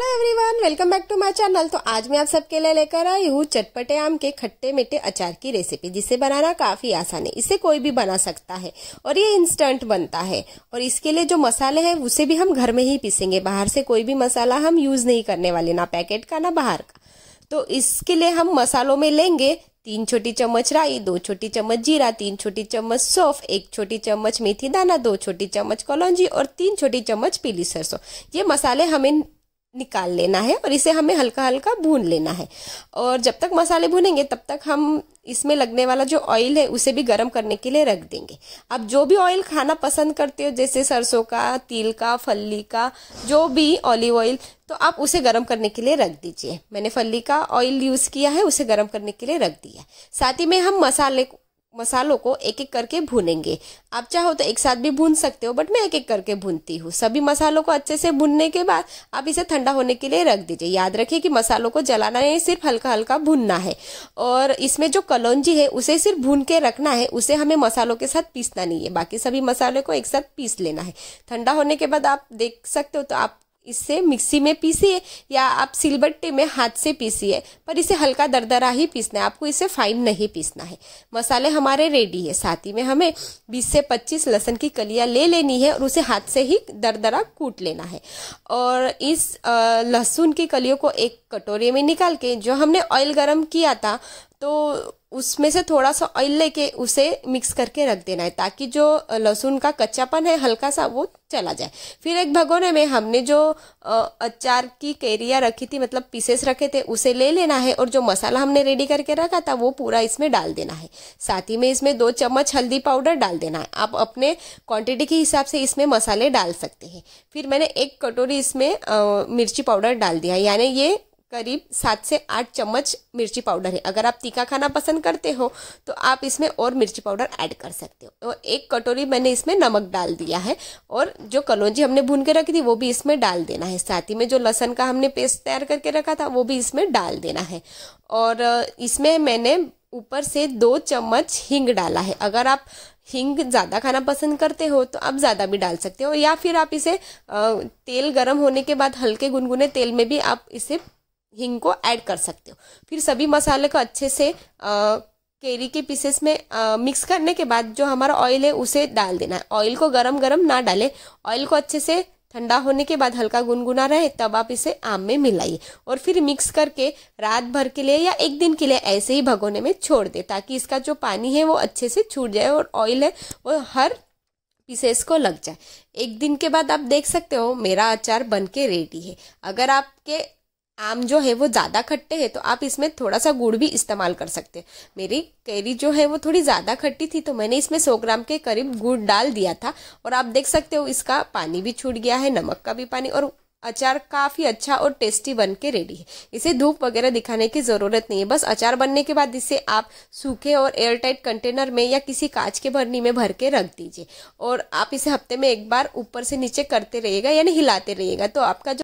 hello everyone welcome back to my channel तो आज मैं आप सबके लिए लेकर आई हूँ चटपटे आम के खट्टे मीठे अचार की रेसिपी जिसे बनाना काफ़ी आसान है इसे कोई भी बना सकता है और ये इंस्टेंट बनता है और इसके लिए जो मसाले हैं उसे भी हम घर में ही पीसेंगे बाहर से कोई भी मसाला हम यूज़ नहीं करने वाले ना पैकेट का ना बाहर का तो इसके लिए हम मसालों में लेंगे तीन छोटी चम्मच राई दो छोटी चम्मच जीरा तीन छोटी चम्मच सौफ एक छोटी चम्मच मेथी दाना दो छोटी चम्मच कलौजी और तीन छोटी चम्मच पीली सरसों ये मसाले हमें निकाल लेना है और इसे हमें हल्का हल्का भून लेना है और जब तक मसाले भूनेंगे तब तक हम इसमें लगने वाला जो ऑयल है उसे भी गर्म करने के लिए रख देंगे आप जो भी ऑयल खाना पसंद करते हो जैसे सरसों का तिल का फली का जो भी ऑलिव ऑयल तो आप उसे गर्म करने के लिए रख दीजिए मैंने फली का ऑयल यूज़ किया है उसे गर्म करने के लिए रख दिया साथ ही में हम मसाले मसालों को एक एक करके भूनेंगे आप चाहो तो एक साथ भी भून सकते हो बट मैं एक एक करके भूनती हूँ सभी मसालों को अच्छे से भूनने के बाद आप इसे ठंडा होने के लिए रख दीजिए याद रखिए कि मसालों को जलाना नहीं सिर्फ हल्का हल्का भूनना है और इसमें जो कलौजी है उसे सिर्फ भून के रखना है उसे हमें मसालों के साथ पीसना नहीं है बाकी सभी मसालों को एक साथ पीस लेना है ठंडा होने के बाद आप देख सकते हो तो आप इसे मिक्सी में है या आप सिलबट्टे में हाथ से है पर इसे हल्का दरदरा ही पीसना है आपको इसे फाइन नहीं पीसना है मसाले हमारे रेडी है साथ ही में हमें 20 से 25 लहसुन की कलियां ले लेनी है और उसे हाथ से ही दरदरा कूट लेना है और इस लहसुन की कलियों को एक कटोरे में निकाल के जो हमने ऑयल गर्म किया था तो उसमें से थोड़ा सा ऑयल लेके उसे मिक्स करके रख देना है ताकि जो लहसुन का कच्चापन है हल्का सा वो चला जाए फिर एक भगोने में हमने जो अचार की कैरिया रखी थी मतलब पीसेस रखे थे उसे ले लेना है और जो मसाला हमने रेडी करके रखा था वो पूरा इसमें डाल देना है साथ ही में इसमें दो चम्मच हल्दी पाउडर डाल देना है आप अपने क्वांटिटी के हिसाब से इसमें मसाले डाल सकते हैं फिर मैंने एक कटोरी इसमें मिर्ची पाउडर डाल दिया यानी ये करीब सात से आठ चम्मच मिर्ची पाउडर है अगर आप तीखा खाना पसंद करते हो तो आप इसमें और मिर्ची पाउडर ऐड कर सकते हो और एक कटोरी मैंने इसमें नमक डाल दिया है और जो कलौजी हमने भून के रखी थी वो भी इसमें डाल देना है साथ ही में जो लहसन का हमने पेस्ट तैयार करके रखा था वो भी इसमें डाल देना है और इसमें मैंने ऊपर से दो चम्मच हींग डाला है अगर आप हींग ज़्यादा खाना पसंद करते हो तो आप ज़्यादा भी डाल सकते हो या फिर आप इसे तेल गर्म होने के बाद हल्के गुनगुने तेल में भी आप इसे हिंग को ऐड कर सकते हो फिर सभी मसाले को अच्छे से आ, केरी के पीसेस में आ, मिक्स करने के बाद जो हमारा ऑयल है उसे डाल देना है ऑयल को गरम गरम ना डालें ऑयल को अच्छे से ठंडा होने के बाद हल्का गुनगुना रहे तब आप इसे आम में मिलाइए और फिर मिक्स करके रात भर के लिए या एक दिन के लिए ऐसे ही भगोने में छोड़ दे ताकि इसका जो पानी है वो अच्छे से छूट जाए और ऑयल है वो हर पीसेस को लग जाए एक दिन के बाद आप देख सकते हो मेरा अचार बन के रेडी है अगर आपके आम जो है वो ज़्यादा खट्टे हैं तो आप इसमें थोड़ा सा गुड़ भी इस्तेमाल कर सकते हैं मेरी कैरी जो है वो थोड़ी ज़्यादा खट्टी थी तो मैंने इसमें 100 ग्राम के करीब गुड़ डाल दिया था और आप देख सकते हो इसका पानी भी छूट गया है नमक का भी पानी और अचार काफ़ी अच्छा और टेस्टी बन के रेडी है इसे धूप वगैरह दिखाने की ज़रूरत नहीं है बस अचार बनने के बाद इसे आप सूखे और एयरटाइट कंटेनर में या किसी कांच के भरनी में भर के रख दीजिए और आप इसे हफ्ते में एक बार ऊपर से नीचे करते रहिएगा यानी हिलाते रहिएगा तो आपका जो